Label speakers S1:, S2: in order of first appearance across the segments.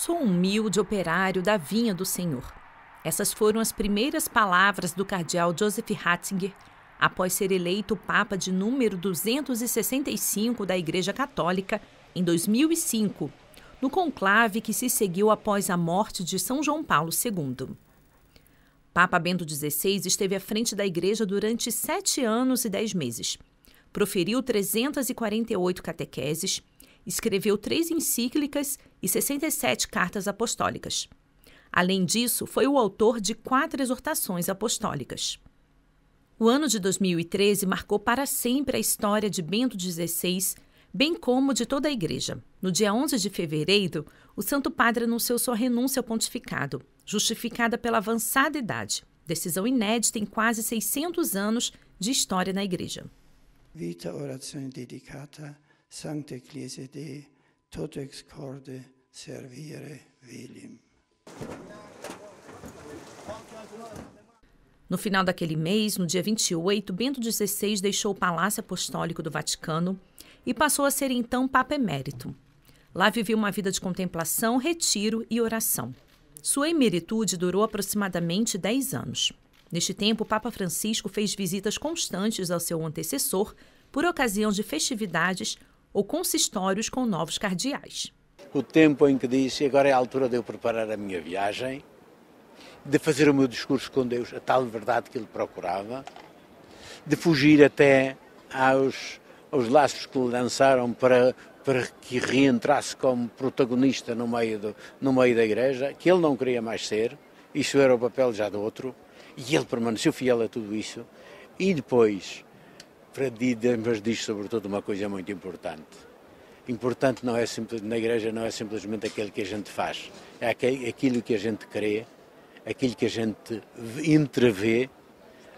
S1: Sou um humilde operário da vinha do Senhor. Essas foram as primeiras palavras do cardeal Joseph Ratzinger após ser eleito Papa de número 265 da Igreja Católica em 2005, no conclave que se seguiu após a morte de São João Paulo II. Papa Bento XVI esteve à frente da Igreja durante sete anos e dez meses. Proferiu 348 catequeses, escreveu três encíclicas e 67 cartas apostólicas. Além disso, foi o autor de quatro exortações apostólicas. O ano de 2013 marcou para sempre a história de Bento XVI, bem como de toda a Igreja. No dia 11 de fevereiro, o Santo Padre anunciou sua renúncia ao pontificado, justificada pela avançada idade, decisão inédita em quase 600 anos de história na Igreja.
S2: Vita, oração dedicata Santa Ecclesia Dei, tot ex corde servire vilim.
S1: No final daquele mês, no dia 28, Bento XVI deixou o Palácio Apostólico do Vaticano e passou a ser então Papa Emérito. Lá viveu uma vida de contemplação, retiro e oração. Sua emeritude durou aproximadamente 10 anos. Neste tempo, o Papa Francisco fez visitas constantes ao seu antecessor por ocasião de festividades ou consistórios com novos cardeais.
S2: O tempo em que disse agora é a altura de eu preparar a minha viagem, de fazer o meu discurso com Deus, a tal verdade que ele procurava, de fugir até aos, aos laços que lhe lançaram para, para que reentrasse como protagonista no meio, do, no meio da igreja, que ele não queria mais ser, isso era o papel já do outro, e ele permaneceu fiel a tudo isso. E depois, mas diz sobretudo uma coisa muito importante. Importante não é simples, na igreja não é simplesmente aquilo que a gente faz, é aquilo que a gente crê, aquilo que a gente entrevê,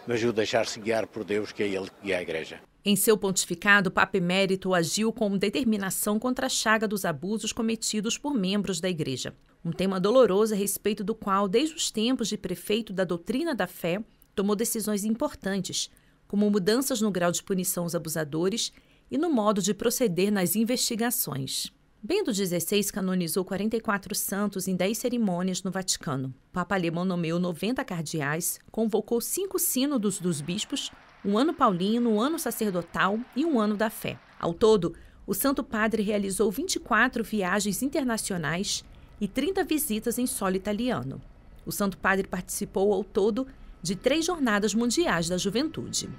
S2: mas o deixar-se guiar por Deus, que é Ele que guia é a igreja.
S1: Em seu pontificado, o Papa Emérito agiu com determinação contra a chaga dos abusos cometidos por membros da Igreja. Um tema doloroso a respeito do qual, desde os tempos de prefeito da doutrina da fé, tomou decisões importantes, como mudanças no grau de punição aos abusadores e no modo de proceder nas investigações. Bento XVI canonizou 44 santos em 10 cerimônias no Vaticano. Papa Alemão nomeou 90 cardeais, convocou cinco sínodos dos bispos, um ano paulino, um ano sacerdotal e um ano da fé. Ao todo, o Santo Padre realizou 24 viagens internacionais e 30 visitas em solo italiano. O Santo Padre participou ao todo de três Jornadas Mundiais da Juventude.